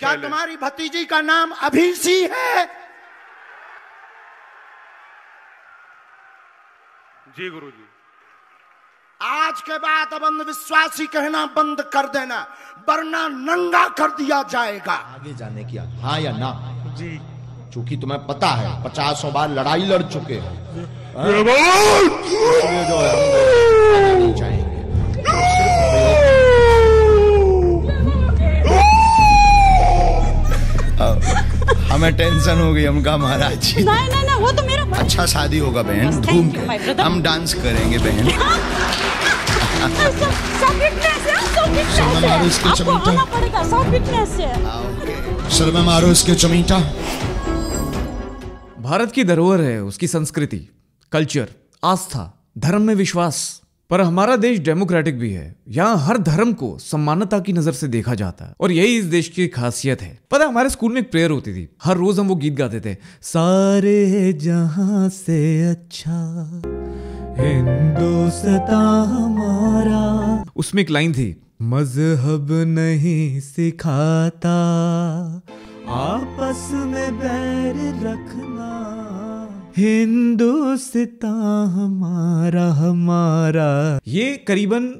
क्या तुम्हारी भतीजी का नाम अभी है जी गुरुजी आज के बाद अब अंधविश्वासी कहना बंद कर देना वरना नंगा कर दिया जाएगा आगे जाने की हाँ या ना जी चूंकि तुम्हें पता है पचासों बार लड़ाई लड़ चुके हैं हमें टेंशन हो गई हम कहा महाराज जी नहीं नहीं वो तो मेरा अच्छा शादी होगा बहन घूम के हम डांस करेंगे बहन हाँ। हाँ, भारत की धरोहर है उसकी संस्कृति कल्चर आस्था धर्म में विश्वास पर हमारा देश डेमोक्रेटिक भी है यहाँ हर धर्म को समानता की नजर से देखा जाता है और यही इस देश की खासियत है पता हमारे स्कूल में एक प्रेयर होती थी हर रोज हम वो गीत गाते थे सारे जहां से अच्छा हिंदुस्तान हमारा उसमें एक लाइन थी मजहब नहीं सिखाता आपस में बैर रखना हिंदुस्तान हमारा हमारा ये करीबन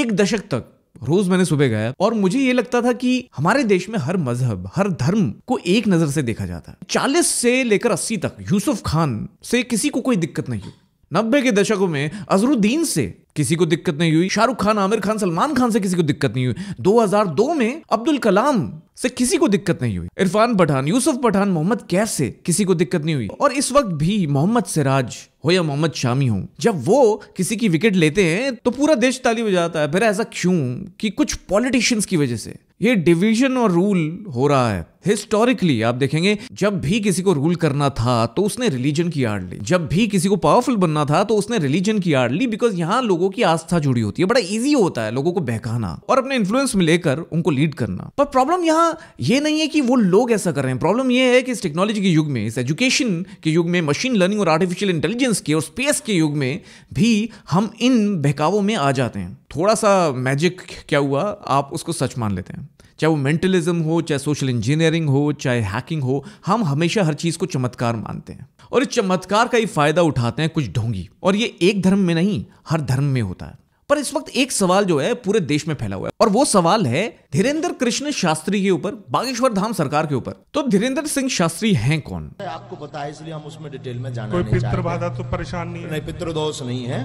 एक दशक तक रोज मैंने सुबह गया और मुझे ये लगता था कि हमारे देश में हर मजहब हर धर्म को एक नजर से देखा जाता है चालीस से लेकर अस्सी तक यूसुफ खान से किसी को कोई दिक्कत नहीं हुई नब्बे के दशकों में अजरुद्दीन से किसी को दिक्कत नहीं हुई शाहरुख खान आमिर खान सलमान खान से किसी को दिक्कत नहीं हुई 2002 में अब्दुल कलाम से किसी को दिक्कत नहीं हुई इरफान पठान यूसुफ पठान मोहम्मद कैफ से किसी को दिक्कत नहीं हुई और इस वक्त भी मोहम्मद सिराज हो या मोहम्मद शामी हो जब वो किसी की विकेट लेते हैं तो पूरा देश ताली बजाता है फिर ऐसा क्यों कि कुछ पॉलिटिशियंस की वजह से ये डिविजन और रूल हो रहा है हिस्टोरिकली आप देखेंगे जब भी किसी को रूल करना था तो उसने रिलीजन की आड़ ली जब भी किसी को पावरफुल बनना था तो उसने रिलीजन की आड़ ली बिकॉज यहाँ लोगों की आस्था जुड़ी होती है बड़ा ईजी होता है लोगों को बहकाना और अपने इन्फ्लुएंस में लेकर उनको लीड करना पर प्रॉब्लम यहाँ ये नहीं है कि वो लोग ऐसा कर रहे हैं प्रॉब्लम ये है कि इस टेक्नोलॉजी के युग में इस एजुकेशन के युग में मशीन लर्निंग और आर्टिफिशियल इंटेलिजेंस के और स्पेस के युग में भी हम इन बहकावों में आ जाते हैं थोड़ा सा मैजिक क्या हुआ आप उसको सच मान लेते हैं चाहे वो मेंटलिज्म हो चाहे सोशल इंजीनियरिंग हो चाहे हैकिंग हो हम हमेशा हर चीज़ को चमत्कार मानते हैं और इस चमत्कार का ही फायदा उठाते हैं कुछ ढोंगी और ये एक धर्म में नहीं हर धर्म में होता है पर इस वक्त एक सवाल जो है पूरे देश में फैला हुआ है और वो सवाल है धीरेन्द्र कृष्ण शास्त्री के ऊपर बागेश्वर धाम सरकार के ऊपर तो धीरेन्द्र सिंह शास्त्री हैं कौन आपको पता है इसलिए हम उसमें डिटेल में जाना कोई नहीं तो परेशान नहीं नहीं पितृदोष नहीं है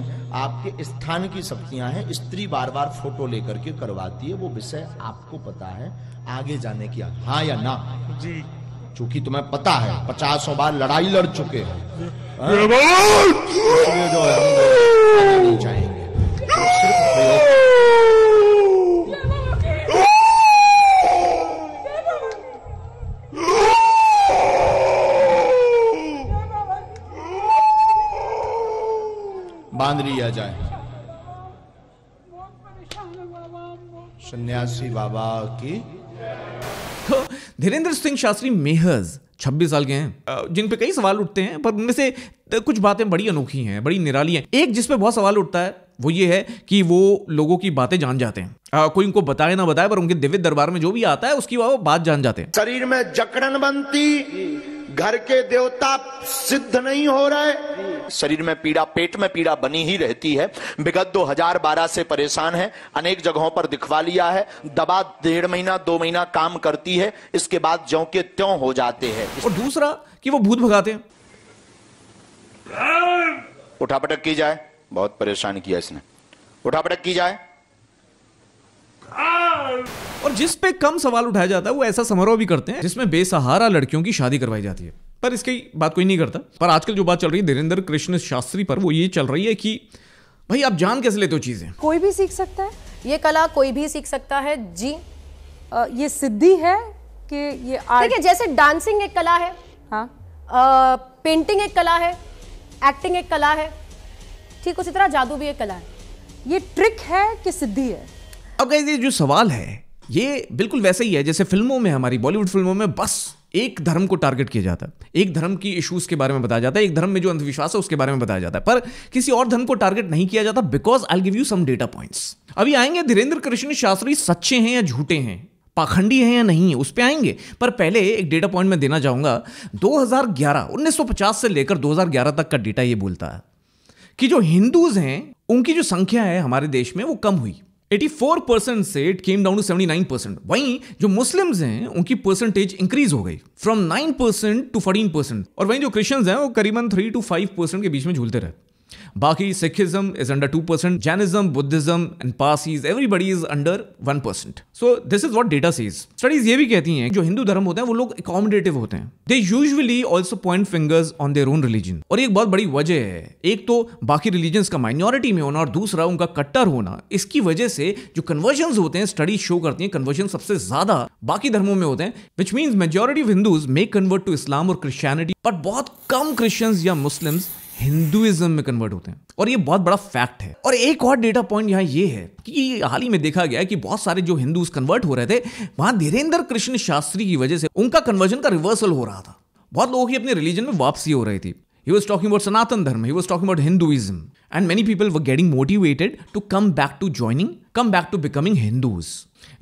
आपके स्थान की शक्तियां हैं स्त्री बार बार फोटो लेकर के करवाती है वो विषय आपको पता है आगे जाने की हाँ या ना जी चूंकि तुम्हें पता है पचासों बार लड़ाई लड़ चुके हैं हाँ? जो है जाए सन्यासी बाबा की तो धीरेन्द्र सिंह शास्त्री मेहज 26 साल के हैं जिन पे कई सवाल उठते हैं पर उनमें से कुछ बातें बड़ी अनोखी हैं बड़ी निराली हैं एक जिसपे बहुत सवाल उठता है वो ये है कि वो लोगों की बातें जान जाते हैं आ, कोई उनको बताए ना बताए पर उनके दिव्य दरबार में जो भी आता है उसकी वो बात जान जाते हैं शरीर में जकड़न बनती घर के देवता सिद्ध नहीं हो रहे शरीर में पीड़ा पेट में पीड़ा बनी ही रहती है विगत 2012 से परेशान है अनेक जगहों पर दिखवा लिया है दबा डेढ़ महीना दो महीना काम करती है इसके बाद ज्यो के त्यों हो जाते हैं और दूसरा कि वो भूत भगाते हैं उठापटक की जाए बहुत परेशान किया इसने उठापटक की जाए और जिस पे कम सवाल उठाया जाता है वो ऐसा समारोह भी करते हैं जिसमें बेसहारा लड़कियों की शादी करवाई जाती है पर इसकी बात कोई नहीं करता पर आजकल जो बात चल रही है धीरेन्द्र कृष्ण शास्त्री पर वो ये चल रही है कि भाई आप जान कैसे लेते हो चीज़ें कोई भी सीख सकता है ये कला कोई भी सीख सकता है जी आ, ये सिद्धि है कि ये ठीक है जैसे डांसिंग एक कला है हाँ आ, पेंटिंग एक कला है एक्टिंग एक कला है ठीक उसी तरह जादू भी एक कला है ये ट्रिक है कि सिद्धि है अब गए ये जो सवाल है ये बिल्कुल वैसे ही है जैसे फिल्मों में हमारी बॉलीवुड फिल्मों में बस एक धर्म को टारगेट किया जाता है एक धर्म की इश्यूज के बारे में बताया जाता है एक धर्म में जो अंधविश्वास है उसके बारे में बताया जाता है पर किसी और धर्म को टारगेट नहीं किया जाता because I give you some data points अभी आएंगे धीरेन्द्र कृष्ण शास्त्री सच्चे हैं या झूठे हैं पाखंडी है या नहीं है उस पर आएंगे पर पहले एक डेटा पॉइंट मैं देना चाहूंगा 2011 1950 से लेकर 2011 तक का डेटा ये बोलता है कि जो हिंदूज हैं उनकी जो संख्या है हमारे देश में वो कम हुई 84 परसेंट से it came down to 79 percent वहीं जो मुस्लिम्स हैं उनकी परसेंटेज इंक्रीज हो गई फ्रॉम 9 परसेंट टू 14 परसेंट और वहीं जो क्रिश्चियंस हैं वो करीबन 3 टू 5 परसेंट के बीच में झूलते रहे बाकी Sikhism Baki, Sikhism is under 2%, Jainism, Buddhism and everybody is under one percent so this is what data says studies ये भी कहती हैं जो हिंदू धर्म होते हैं वो लोग अकोमोडेटिव होते हैं. They usually also point fingers on their own religion और एक बहुत बड़ी वजह है एक तो बाकी रिलीजन का माइनॉरिटी में होना और दूसरा उनका कट्टर होना इसकी वजह से जो कन्वर्जन होते हैं स्टडीज शो करती हैं कन्वर्जन सबसे ज्यादा बाकी धर्मों में होते हैं which means majority of Hindus may convert to Islam और क्रिश्चियनिटी बट बहुत कम क्रिश्चियंस या मुस्लिम्स हिंदुइज्म में कन्वर्ट होते हैं और ये बहुत बड़ा फैक्ट है और एक और डेटा पॉइंट यहाँ ये है कि हाल ही में देखा गया कि बहुत सारे जो हिंदूज कन्वर्ट हो रहे थे वहां धीरेन्द्र कृष्ण शास्त्री की वजह से उनका कन्वर्जन का रिवर्सल हो रहा था बहुत लोगों की अपने रिलीजन में वापसी हो रही थी He was talking about Sanatan Dharma, he was talking about Hinduism. And many people were getting motivated to come back to joining, come back to becoming Hindus.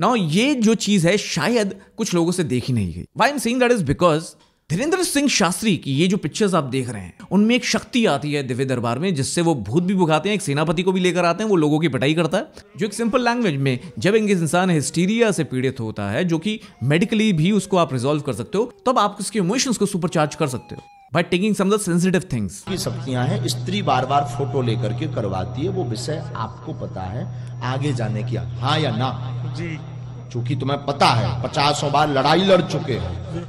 Now, ये जो चीज है शायद कुछ लोगों से देखी नहीं गई why am saying that is because Dhirendra Singh Shastri की ये जो पिक्चर्स आप देख रहे हैं उनमें एक शक्ति आती है दिव्य दरबार में जिससे वो भूत भी भुगाते हैं एक सेनापति को भी लेकर आते हैं वो लोगों की पटाई करता है जो एक सिंपल लैंग्वेज में जब इंग्लिश इंसान हिस्टीरिया से पीड़ित होता है जो कि मेडिकली भी उसको आप रिजोल्व कर सकते हो तब आप उसके इमोशंस को सुपरचार्ज कर सकते हो by taking some sensitive things की शक्तियां हैं स्त्री बार बार फोटो लेकर के करवाती है वो विषय आपको पता है आगे जाने की हाँ या ना जी चूंकि तुम्हें पता है पचासों बार लड़ाई लड़ चुके हैं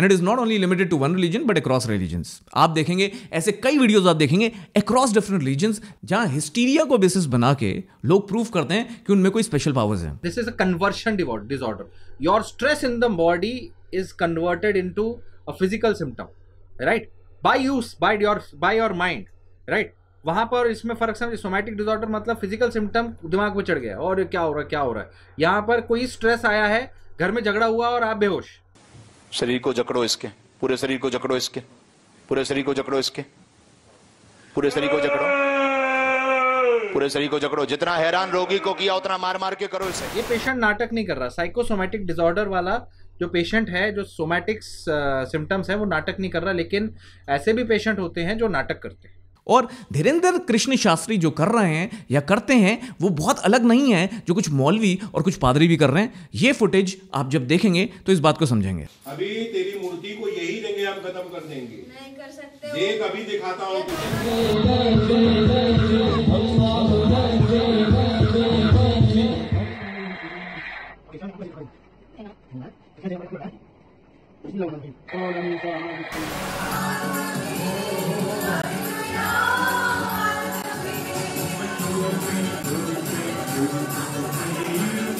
and it is not only limited to one religion but across religions आप देखेंगे ऐसे कई वीडियोज आप देखेंगे अक्रॉस डिफरेंट रिलीजन्स जहां हिस्टीरिया को बेसिस बना के लोग प्रूव करते हैं कि उनमें कोई स्पेशल पावर्स हैं this is a conversion disorder your stress in the body is converted in to a physical symptom right by use by your by your mind right वहां पर इसमें फर्क समझ सोमैटिक डिसऑर्डर मतलब फिजिकल सिम्टम दिमाग में चढ़ गया और क्या हो रहा है क्या हो रहा है यहाँ पर कोई स्ट्रेस आया है घर में झगड़ा हुआ और आप बेहोश शरीर को जकड़ो इसके पूरे शरीर को जकड़ो इसके पूरे शरीर को जकड़ो इसके पूरे शरीर को जकड़ो पूरे शरीर को जकड़ो जितना हैरान रोगी को किया उतना मार मार के करो इसे ये पेशेंट नाटक नहीं कर रहा साइकोसोमेटिक डिसऑर्डर वाला जो पेशेंट है जो सोमेटिक्स सिम्टम्स है वो नाटक नहीं कर रहा लेकिन ऐसे भी पेशेंट होते हैं जो नाटक करते हैं और धीरेन्द्र कृष्ण शास्त्री जो कर रहे हैं या करते हैं वो बहुत अलग नहीं है जो कुछ मौलवी और कुछ पादरी भी कर रहे हैं ये फुटेज आप जब देखेंगे तो इस बात को समझेंगे अभी तेरी मूर्ति को यही देंगे आप खत्म कर देंगे नहीं कर सकते अभी दिखाता हूँ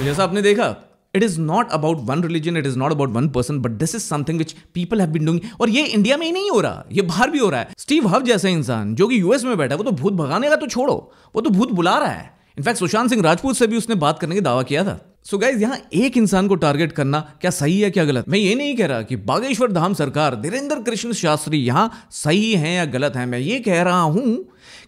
तो जैसा आपने देखा it is not about one religion it is not about one person but this is something which people have been doing और ये इंडिया में ही नहीं हो रहा ये बाहर भी हो रहा है स्टीव हव जैसा इंसान जो कि यूएस में बैठा है वो तो भूत भगाने का तो छोड़ो वो तो भूत बुला रहा है इनफैक्ट सुशांत सिंह राजपूत से भी उसने बात करने का दावा किया था सो so गाइज यहाँ एक इंसान को टारगेट करना क्या सही है क्या गलत मैं ये नहीं कह रहा कि बागेश्वर धाम सरकार धीरेन्द्र कृष्ण शास्त्री यहाँ सही है या गलत है मैं ये कह रहा हूँ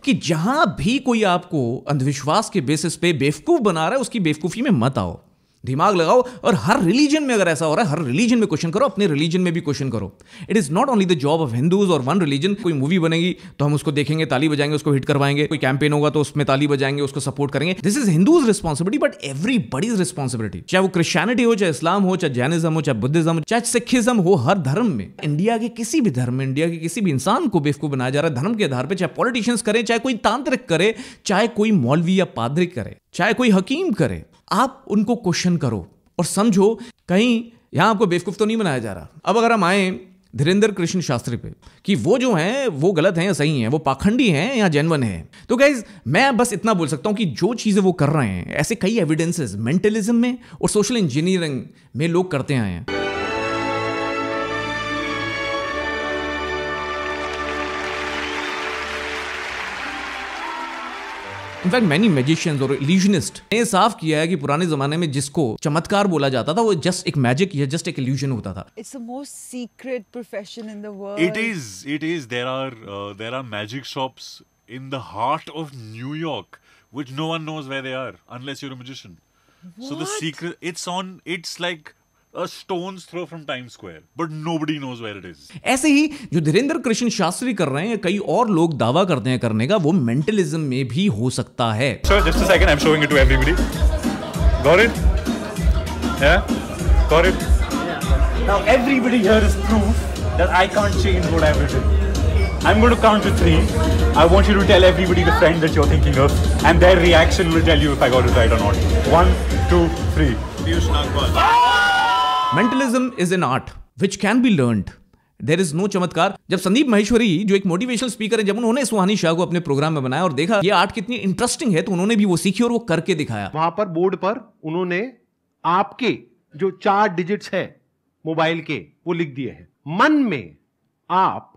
कि जहां भी कोई आपको अंधविश्वास के बेसिस पे बेवकूफ बना रहा है उसकी बेवकूफी में मत आओ दिमाग लगाओ और हर रिलीजन में अगर ऐसा हो रहा है हर रिलीजन में क्वेश्चन करो अपने रिलीजन में भी क्वेश्चन करो it is not only the job of Hindus और वन रिलीजन कोई मूवी बनेगी तो हम उसको देखेंगे ताली बजाएंगे उसको हिट करवाएंगे कोई कैंपेन होगा तो उसमें ताली बजाएंगे उसको सपोर्ट करेंगे this is Hindus responsibility but everybody's responsibility चाहे वो क्रिश्चियनिटी हो चाहे इस्लाम हो चाहे जैनिज्म हो चाहे बुद्धिज्म चाहे सिखिज्म हो हर धर्म में इंडिया के किसी भी धर्म में इंडिया के किसी भी इंसान को बेवकूफ बनाया जा रहा है धर्म के आधार पर चाहे पॉलिटिशियंस करें चाहे कोई तांत्रिक करे चाहे कोई मौलवी या पादरी करे चाहे कोई हकीम करे आप उनको क्वेश्चन करो और समझो कहीं यहां आपको बेवकूफ़ तो नहीं बनाया जा रहा अब अगर हम आए धीरेन्द्र कृष्ण शास्त्री पे कि वो जो हैं वो गलत हैं या सही हैं वो पाखंडी हैं या जेनवन हैं तो गाइज मैं बस इतना बोल सकता हूँ कि जो चीज़ें वो कर रहे हैं ऐसे कई एविडेंसेस मेंटलिज्म में और सोशल इंजीनियरिंग में लोग करते आए हैं इनफैक्ट मैनी मेजिशियंस और इल्यूजनिस्ट ने साफ किया है कि पुराने जमाने में जिसको चमत्कार बोला जाता था वो जस्ट एक मैजिक या जस्ट एक इल्यूजन होता था it's the most secret profession in the world it is it is there are there are magic shops in the heart of New York which no one knows where they are unless you are a magician so the secret it's on it's like a stone's throw from Times Square, but nobody knows where it is. ऐसे ही जो धीरेन्द्र कृष्ण शास्त्री कर रहे हैं कई और लोग दावा करते हैं करने का वो मेंटलिज्म में भी हो सकता है Sir, just a second, I'm showing it to everybody. Got it? Yeah? Got it? Yeah. Now everybody here is proof that I can't change what I've written. I'm going to count to three. I want you to tell everybody the friend that you're thinking of, and their reaction will tell you if I got it right or not. One, two, three. Piyush Nagpal. Mentalism is an art which can be learn there is no चमत्कार जब संदीप महेश्वरी जो एक motivational speaker है जब उन्होंने सुहानी शाह को अपने programme में बनाया और देखा ये आर्ट कितनी इंटरेस्टिंग है तो उन्होंने भी वो सीखी और वो करके दिखाया वहां पर बोर्ड पर उन्होंने आपके जो चार डिजिट्स है मोबाइल के वो लिख दिए हैं मन में आप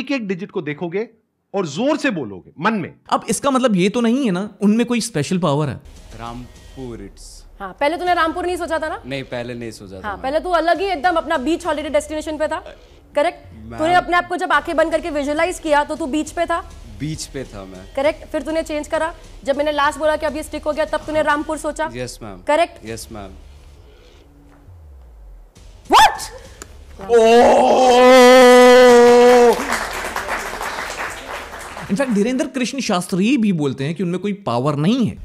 एक एक डिजिट को देखोगे और जोर से बोलोगे मन में अब इसका मतलब ये तो नहीं है ना उनमें कोई स्पेशल पावर है रामपुर इट्स हाँ पहले तूने रामपुर नहीं सोचा था ना नहीं पहले नहीं सोचा था हाँ पहले तू अलग ही एकदम अपना बीच हॉलीडे डेस्टिनेशन पे था करेक्ट तूने अपने आप को जब आंखें बंद करके विजुअलाइज किया तो तू बीच पे था बीच पे था मैं करेक्ट फिर तूने चेंज करा जब मैंने लास्ट बोला कि अभी स्टिक हो गया तब तूने हाँ। रामपुर सोचा yes ma'am correct yes ma'am what in fact Dhirendra Krishna Shastri भी बोलते हैं कि उनमें कोई पावर नहीं है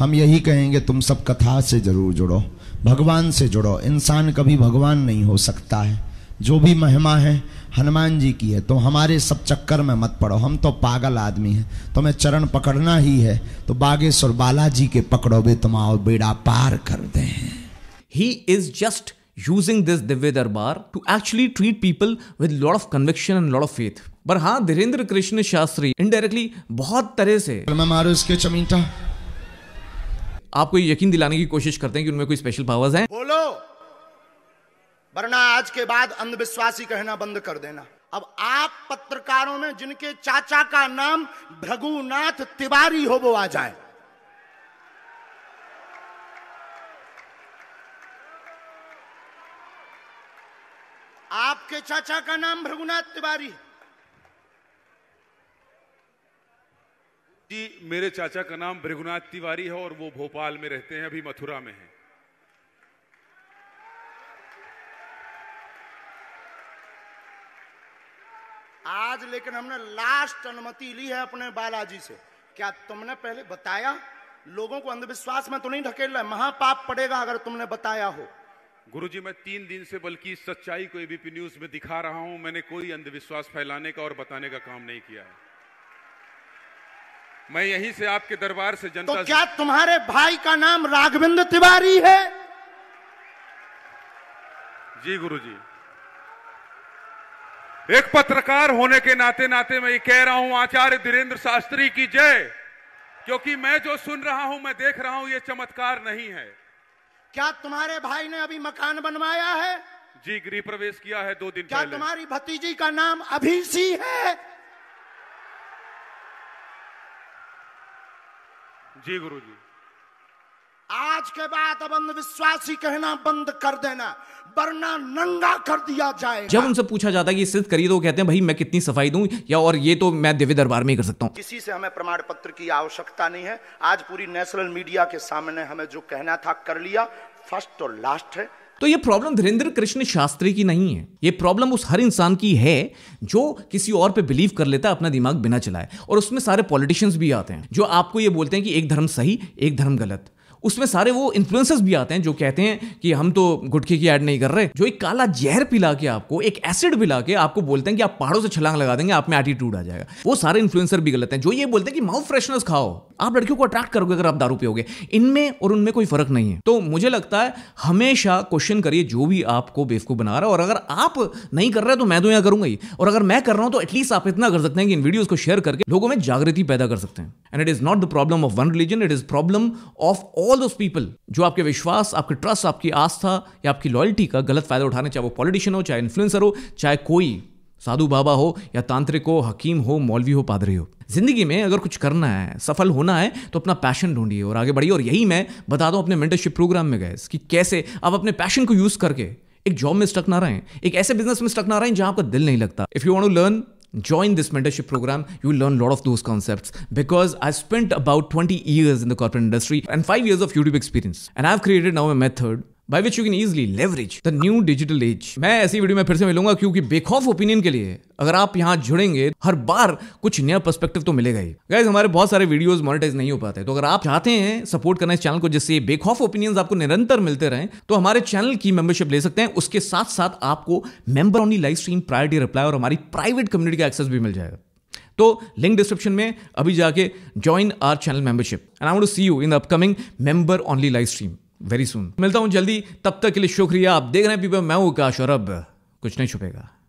हम यही कहेंगे तुम सब कथा से जरूर जुड़ो भगवान से जुड़ो इंसान कभी भगवान नहीं हो सकता है जो भी महिमा है हनुमान जी की है तो हमारे सब चक्कर में मत पड़ो हम तो पागल आदमी हैं तुम्हें चरण पकड़ना ही है तो बागेश्वर बालाजी के पकड़ो तुम आओ बेड़ा पार कर दे he is just using this दिव्य दरबार to actually treat people with lot of conviction and lot of faith पर हाँ धीरेन्द्र कृष्ण शास्त्री इनडायरेक्टली बहुत तरह से मैं मारू इसके चमीटा आपको यकीन दिलाने की कोशिश करते हैं कि उनमें कोई स्पेशल पावर्स हैं बोलो वरना आज के बाद अंधविश्वासी कहना बंद कर देना अब आप पत्रकारों में जिनके चाचा का नाम भृगुनाथ तिवारी हो वो आ जाए आपके चाचा का नाम भृगुनाथ तिवारी है जी मेरे चाचा का नाम भृगुनाथ तिवारी है और वो भोपाल में रहते हैं अभी मथुरा में हैं आज लेकिन हमने लास्ट अनुमति ली है अपने बालाजी से क्या तुमने पहले बताया लोगों को अंधविश्वास में तो नहीं ढकेल रहा महापाप पड़ेगा अगर तुमने बताया हो गुरुजी मैं तीन दिन से बल्कि सच्चाई को एबीपी न्यूज में दिखा रहा हूं मैंने कोई अंधविश्वास फैलाने का और बताने का काम नहीं किया है मैं यहीं से आपके दरबार से जनता तो क्या तुम्हारे भाई का नाम राघविंद्र तिवारी है जी गुरुजी एक पत्रकार होने के नाते नाते मैं ये कह रहा हूं आचार्य धीरेन्द्र शास्त्री की जय क्योंकि मैं जो सुन रहा हूं मैं देख रहा हूं ये चमत्कार नहीं है क्या तुम्हारे भाई ने अभी मकान बनवाया है जी गृह प्रवेश किया है दो दिन क्या पहले। तुम्हारी भतीजी का नाम सी है जी गुरु जी आज के बाद अब अंधविश्वासी कहना बंद कर देना वरना नंगा कर दिया जाए जब उनसे पूछा जाता है कि सिद्ध करिए तो कहते हैं भाई मैं कितनी सफाई दूं या और ये तो मैं दिव्य दरबार में ही कर सकता हूं किसी से हमें प्रमाण पत्र की आवश्यकता नहीं है आज पूरी नेशनल मीडिया के सामने हमें जो कहना था कर लिया फर्स्ट और लास्ट है तो ये प्रॉब्लम धीरेन्द्र कृष्ण शास्त्री की नहीं है ये प्रॉब्लम उस हर इंसान की है जो किसी और पे बिलीव कर लेता है अपना दिमाग बिना चलाए और उसमें सारे पॉलिटिशियंस भी आते हैं जो आपको ये बोलते हैं कि एक धर्म सही एक धर्म गलत उसमें सारे वो इन्फ्लुएंसर्स भी आते हैं जो कहते हैं कि हम तो गुटखे की ऐड नहीं कर रहे जो एक काला जहर पिला के आपको एक एसिड पिला के आपको बोलते हैं कि आप पहाड़ों से छलांग लगा देंगे आप में एटीट्यूड आ जाएगा वो सारे इन्फ्लुएंसर भी गलत हैं जो ये बोलते हैं कि माउथ फ्रेशनर्स खाओ आप लड़कियों को अट्रैक्ट करोगे अगर आप दारू पियोगे इनमें और उनमें कोई फर्क नहीं है तो मुझे लगता है हमेशा क्वेश्चन करिए जो भी आपको बेवकूफ बना रहा है और अगर आप नहीं कर रहे तो मैं तो यहाँ करूंगा ही और अगर मैं कर रहा हूं तो एटलीस्ट आप इतना कर सकते हैं कि इन वीडियोज को शेयर करके लोगों में जागृति पैदा कर सकते हैं and it is not the problem of one religion it is problem of all all those people जो आपके विश्वास आपके ट्रस्ट आपकी आस्था या आपकी लॉयल्टी का गलत फायदा उठाने चाहे वो पॉलिटिशियन हो चाहे इन्फ्लुएंसर हो चाहे कोई साधु बाबा हो या तांत्रिक हो हकीम हो मौलवी हो पादरी हो जिंदगी में अगर कुछ करना है सफल होना है तो अपना पैशन ढूंढिए और आगे बढ़िए और यही मैं बता हूँ अपने मेंटरशिप प्रोग्राम में गए कि कैसे आप अपने पैशन को यूज करके एक जॉब में स्टक ना रहे एक ऐसे बिजनेस में स्टक ना रहे जहां आपका दिल नहीं लगता if you want to learn join this mentorship program you will learn a lot of those concepts because i spent about 20 years in the corporate industry and 5 years of youtube experience and i've created now a method by which you can easily leverage the new digital age मैं ऐसी video में फिर से मिलूंगा क्योंकि बेखौफ opinion के लिए अगर आप यहाँ जुड़ेंगे हर बार कुछ नया पर्सपेक्टिव तो मिलेगा ही गाइज हमारे बहुत सारे वीडियोज मॉनिटाइज नहीं हो पाते तो अगर आप चाहते हैं सपोर्ट करना इस चैनल को जिससे बेखौफ ओपिनियंस आपको निरंतर मिलते रहें तो हमारे चैनल की मेंबरशिप ले सकते हैं उसके साथ साथ आपको member only live stream priority reply और हमारी प्राइवेट कम्युनिटी का एक्सेस भी मिल जाएगा तो लिंक डिस्क्रिप्शन में अभी जाके join our channel membership and I want to see you in the upcoming member only live stream very soon मिलता हूँ जल्दी तब तक के लिए शुक्रिया आप देख रहे हैं पीपल मैं हूँ और अब कुछ नहीं छुपेगा